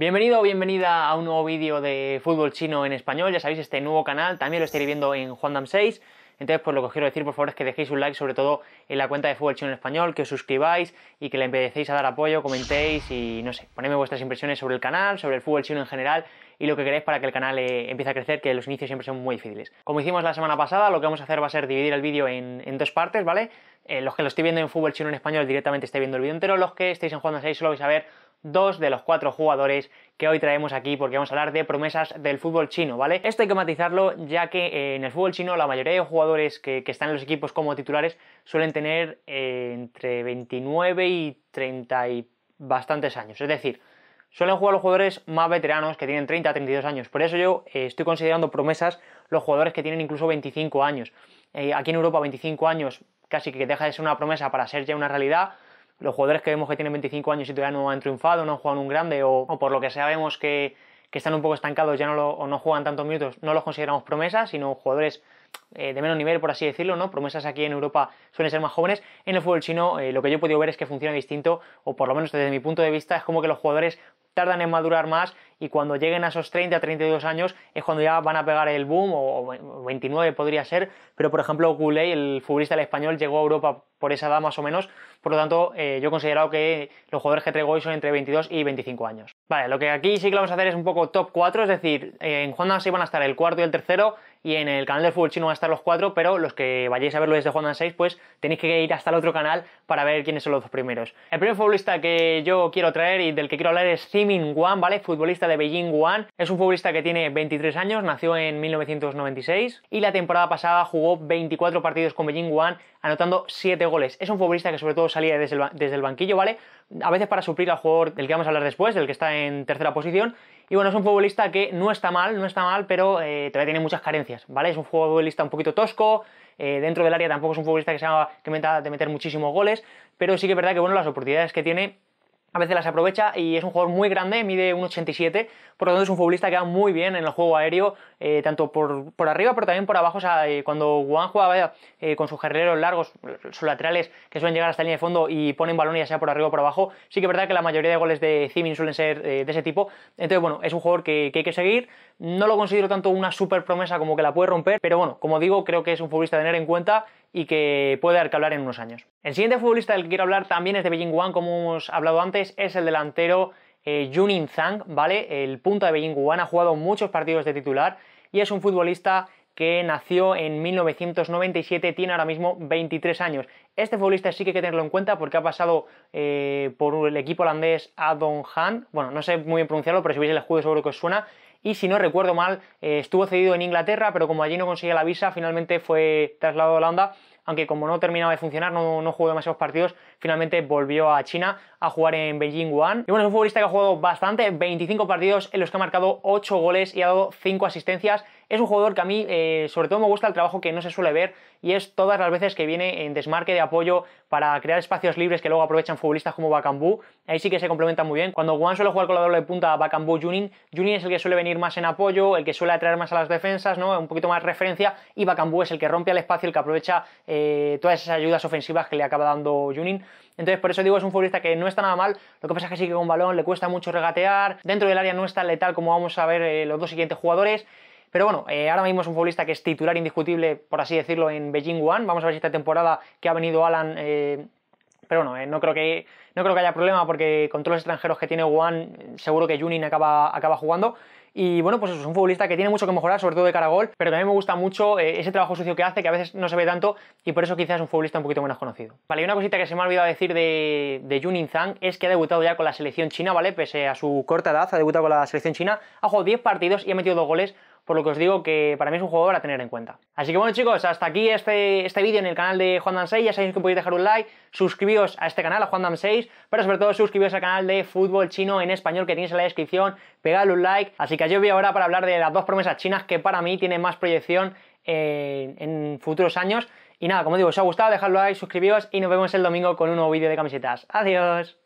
Bienvenido o bienvenida a un nuevo vídeo de fútbol chino en español, ya sabéis, este nuevo canal, también lo estaré viendo en Dam 6, entonces pues lo que os quiero decir por favor es que dejéis un like sobre todo en la cuenta de fútbol chino en español, que os suscribáis y que le empecéis a dar apoyo, comentéis y no sé, ponedme vuestras impresiones sobre el canal, sobre el fútbol chino en general y lo que queréis para que el canal eh, empiece a crecer, que los inicios siempre son muy difíciles. Como hicimos la semana pasada, lo que vamos a hacer va a ser dividir el vídeo en, dos partes, ¿vale? Eh, los que lo estoy viendo en fútbol chino en español directamente estáis viendo el vídeo entero, los que estéis en Juan 6 solo vais a ver dos de los cuatro jugadores que hoy traemos aquí porque vamos a hablar de promesas del fútbol chino, ¿vale? Esto hay que matizarlo ya que eh, en el fútbol chino la mayoría de jugadores que, están en los equipos como titulares suelen tener eh, entre 29 y 30 y bastantes años, es decir, suelen jugar los jugadores más veteranos que tienen 30 a 32 años, por eso yo eh, estoy considerando promesas los jugadores que tienen incluso 25 años. aquí en Europa 25 años casi que deja de ser una promesa para ser ya una realidad, los jugadores que vemos que tienen 25 años y todavía no han triunfado, no han jugado un grande o, por lo que sabemos que, que están un poco estancados ya no lo, o no juegan tantos minutos, no los consideramos promesas, sino jugadores eh, de menos nivel, por así decirlo, ¿no? Promesas aquí en Europa suelen ser más jóvenes. En el fútbol chino, eh, lo que yo he podido ver es que funciona distinto, o por lo menos desde mi punto de vista, es como que los jugadores tardan en madurar más y cuando lleguen a esos 30, 32 años es cuando ya van a pegar el boom, o 29 podría ser, pero por ejemplo Guley, el futbolista del español, llegó a Europa por esa edad más o menos, por lo tanto eh, yo he considerado que los jugadores que traigo hoy son entre 22 y 25 años. Vale, lo que aquí sí que vamos a hacer es un poco top 4, es decir, en Juan se van a estar el cuarto y el tercero, y en el canal de fútbol chino van a estar los cuatro, pero los que vayáis a verlo desde Juan 6, pues tenéis que ir hasta el otro canal para ver quiénes son los dos primeros. El primer futbolista que yo quiero traer y del que quiero hablar es Zimin Wan, ¿vale? Futbolista de Beijing Wan. Es un futbolista que tiene 23 años, nació en 1996 y la temporada pasada jugó 24 partidos con Beijing Wan, anotando 7 goles. Es un futbolista que sobre todo salía desde el, desde el banquillo, ¿vale? A veces para suplir al jugador del que vamos a hablar después, del que está en tercera posición, y bueno, es un futbolista que no está mal, no está mal, pero eh, todavía tiene muchas carencias, ¿vale? Es un futbolista un poquito tosco, eh, dentro del área tampoco es un futbolista que se ha que meta de meter muchísimos goles, pero sí que es verdad que bueno, las oportunidades que tiene a veces las aprovecha y es un jugador muy grande, mide 1,87, por lo tanto es un futbolista que va muy bien en el juego aéreo, eh, tanto por, por, arriba pero también por abajo. O sea, eh, cuando Juan juega eh, con sus guerreros largos, sus laterales que suelen llegar hasta la línea de fondo y ponen balón ya sea por arriba o por abajo, sí que es verdad que la mayoría de goles de Zimin suelen ser de ese tipo. Entonces, bueno, es un jugador que, que hay que seguir. No lo considero tanto una super promesa como que la puede romper, pero bueno, como digo, creo que es un futbolista a tener en cuenta y que puede dar que hablar en unos años. El siguiente futbolista del que quiero hablar también es de Beijing Wan, como hemos hablado antes, es el delantero yunin eh, Zhang, ¿vale? El punta de Beijing Wan ha jugado muchos partidos de titular y es un futbolista que nació en 1997, tiene ahora mismo 23 años. Este futbolista sí que hay que tenerlo en cuenta porque ha pasado eh, por el equipo holandés Adon Han, bueno, no sé muy bien pronunciarlo, pero si veis el escudo seguro que os suena, y si no recuerdo mal eh, estuvo cedido en Inglaterra, pero como allí no conseguía la visa, finalmente fue trasladado a Holanda, aunque como no terminaba de funcionar, no, no jugó demasiados partidos, finalmente volvió a China a jugar en Beijing One. Y bueno, es un futbolista que ha jugado bastante, 25 partidos en los que ha marcado 8 goles y ha dado 5 asistencias es un jugador que a mí eh, sobre todo me gusta el trabajo que no se suele ver y es todas las veces que viene en desmarque de apoyo para crear espacios libres que luego aprovechan futbolistas como Bakambu. Ahí sí que se complementa muy bien. Cuando Juan suele jugar con la doble punta Bakambu Junin, Junin es el que suele venir más en apoyo, el que suele atraer más a las defensas, ¿no? un poquito más referencia y Bakambu es el que rompe el espacio, el que aprovecha eh, todas esas ayudas ofensivas que le acaba dando Junin. Entonces, por eso digo, es un futbolista que no está nada mal. Lo que pasa es que sí que con balón le cuesta mucho regatear. Dentro del área no está letal como vamos a ver eh, los dos siguientes jugadores. Pero bueno, eh, ahora mismo es un futbolista que es titular indiscutible, por así decirlo, en Beijing One. Vamos a ver si esta temporada que ha venido Alan. Eh, pero bueno, eh, no, creo que, no creo que haya problema porque con todos los extranjeros que tiene One, seguro que Junin acaba, acaba jugando. Y bueno, pues es un futbolista que tiene mucho que mejorar, sobre todo de cara a gol, pero también me gusta mucho ese trabajo sucio que hace, que a veces no se ve tanto, y por eso quizás es un futbolista un poquito menos conocido. Vale, y una cosita que se me ha olvidado decir de, de Yunin Zhang es que ha debutado ya con la selección china, ¿vale? Pese a su corta edad, ha debutado con la selección china, ha jugado 10 partidos y ha metido dos goles por lo que os digo que para mí es un jugador a tener en cuenta. Así que bueno chicos, hasta aquí este, este vídeo en el canal de Juan Dam 6, ya sabéis que podéis dejar un like, suscribiros a este canal, a Juan Dam 6, pero sobre todo suscribiros al canal de Fútbol Chino en Español que tenéis en la descripción, pegadle un like, así que yo voy ahora para hablar de las dos promesas chinas que para mí tienen más proyección eh, en, futuros años, y nada, como digo, si os ha gustado, dejadlo like, suscribíos y nos vemos el domingo con un nuevo vídeo de camisetas. ¡Adiós!